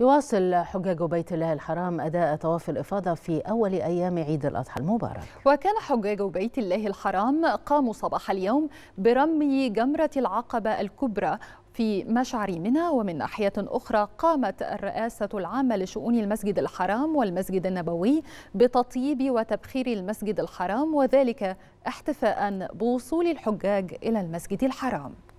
يواصل حجاج بيت الله الحرام أداء طواف الإفاضة في أول أيام عيد الأضحى المبارك وكان حجاج بيت الله الحرام قاموا صباح اليوم برمي جمرة العقبة الكبرى في مشعر منى ومن ناحية أخرى قامت الرئاسة العامة لشؤون المسجد الحرام والمسجد النبوي بتطييب وتبخير المسجد الحرام وذلك احتفاء بوصول الحجاج إلى المسجد الحرام